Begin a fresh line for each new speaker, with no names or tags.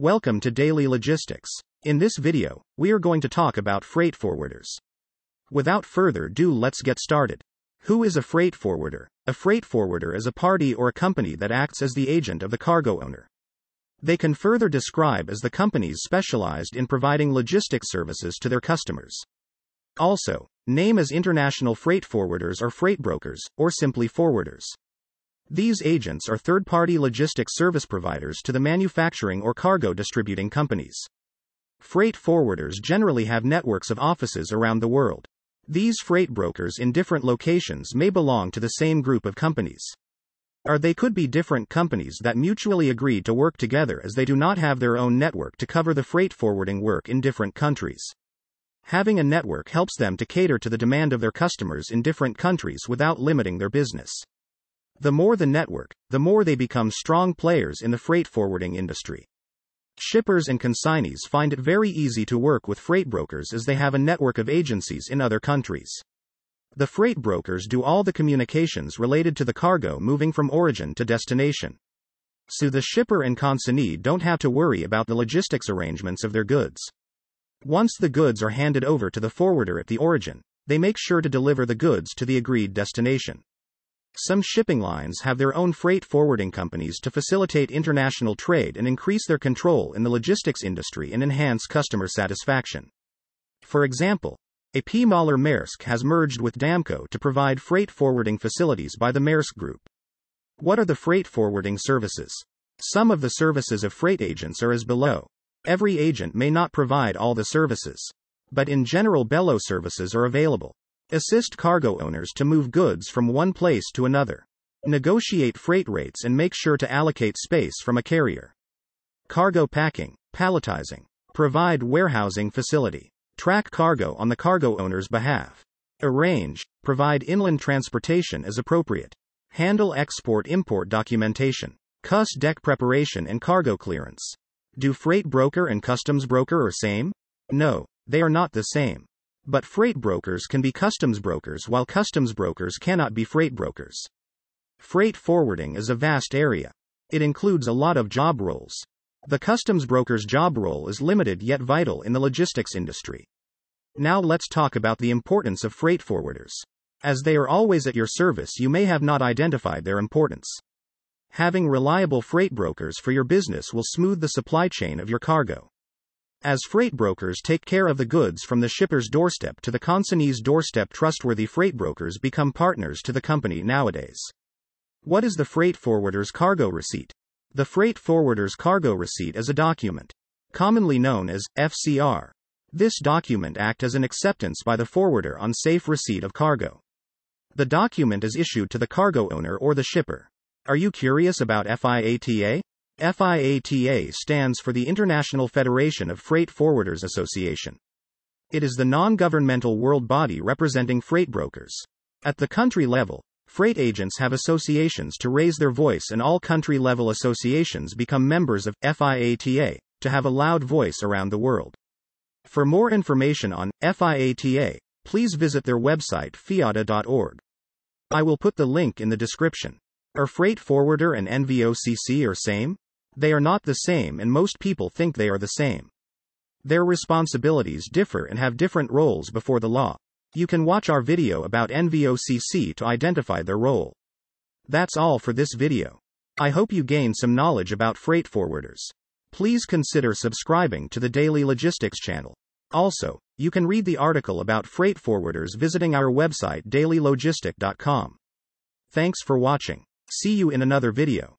Welcome to Daily Logistics. In this video, we are going to talk about freight forwarders. Without further ado, let's get started. Who is a freight forwarder? A freight forwarder is a party or a company that acts as the agent of the cargo owner. They can further describe as the companies specialized in providing logistics services to their customers. Also, name as international freight forwarders or freight brokers, or simply forwarders. These agents are third party logistics service providers to the manufacturing or cargo distributing companies. Freight forwarders generally have networks of offices around the world. These freight brokers in different locations may belong to the same group of companies. Or they could be different companies that mutually agree to work together as they do not have their own network to cover the freight forwarding work in different countries. Having a network helps them to cater to the demand of their customers in different countries without limiting their business. The more the network, the more they become strong players in the freight forwarding industry. Shippers and consignees find it very easy to work with freight brokers as they have a network of agencies in other countries. The freight brokers do all the communications related to the cargo moving from origin to destination. So the shipper and consignee don't have to worry about the logistics arrangements of their goods. Once the goods are handed over to the forwarder at the origin, they make sure to deliver the goods to the agreed destination. Some shipping lines have their own freight forwarding companies to facilitate international trade and increase their control in the logistics industry and enhance customer satisfaction. For example, AP Mahler Maersk has merged with Damco to provide freight forwarding facilities by the Maersk Group. What are the freight forwarding services? Some of the services of freight agents are as below. Every agent may not provide all the services, but in general, bellow services are available. Assist cargo owners to move goods from one place to another. Negotiate freight rates and make sure to allocate space from a carrier. Cargo packing, palletizing. Provide warehousing facility. Track cargo on the cargo owner's behalf. Arrange, provide inland transportation as appropriate. Handle export import documentation. Cuss deck preparation and cargo clearance. Do freight broker and customs broker are same? No, they are not the same. But freight brokers can be customs brokers while customs brokers cannot be freight brokers. Freight forwarding is a vast area. It includes a lot of job roles. The customs broker's job role is limited yet vital in the logistics industry. Now let's talk about the importance of freight forwarders. As they are always at your service, you may have not identified their importance. Having reliable freight brokers for your business will smooth the supply chain of your cargo. As freight brokers take care of the goods from the shipper's doorstep to the consignee's doorstep, trustworthy freight brokers become partners to the company nowadays. What is the freight forwarder's cargo receipt? The freight forwarder's cargo receipt is a document, commonly known as FCR. This document act as an acceptance by the forwarder on safe receipt of cargo. The document is issued to the cargo owner or the shipper. Are you curious about FIATA? FIATA stands for the International Federation of Freight Forwarders Association. It is the non governmental world body representing freight brokers. At the country level, freight agents have associations to raise their voice, and all country level associations become members of FIATA to have a loud voice around the world. For more information on FIATA, please visit their website fiata.org. I will put the link in the description. Are freight forwarder and NVOCC or same? They are not the same, and most people think they are the same. Their responsibilities differ and have different roles before the law. You can watch our video about NVOCC to identify their role. That's all for this video. I hope you gain some knowledge about freight forwarders. Please consider subscribing to the Daily Logistics channel. Also, you can read the article about freight forwarders visiting our website dailylogistic.com. Thanks for watching. See you in another video.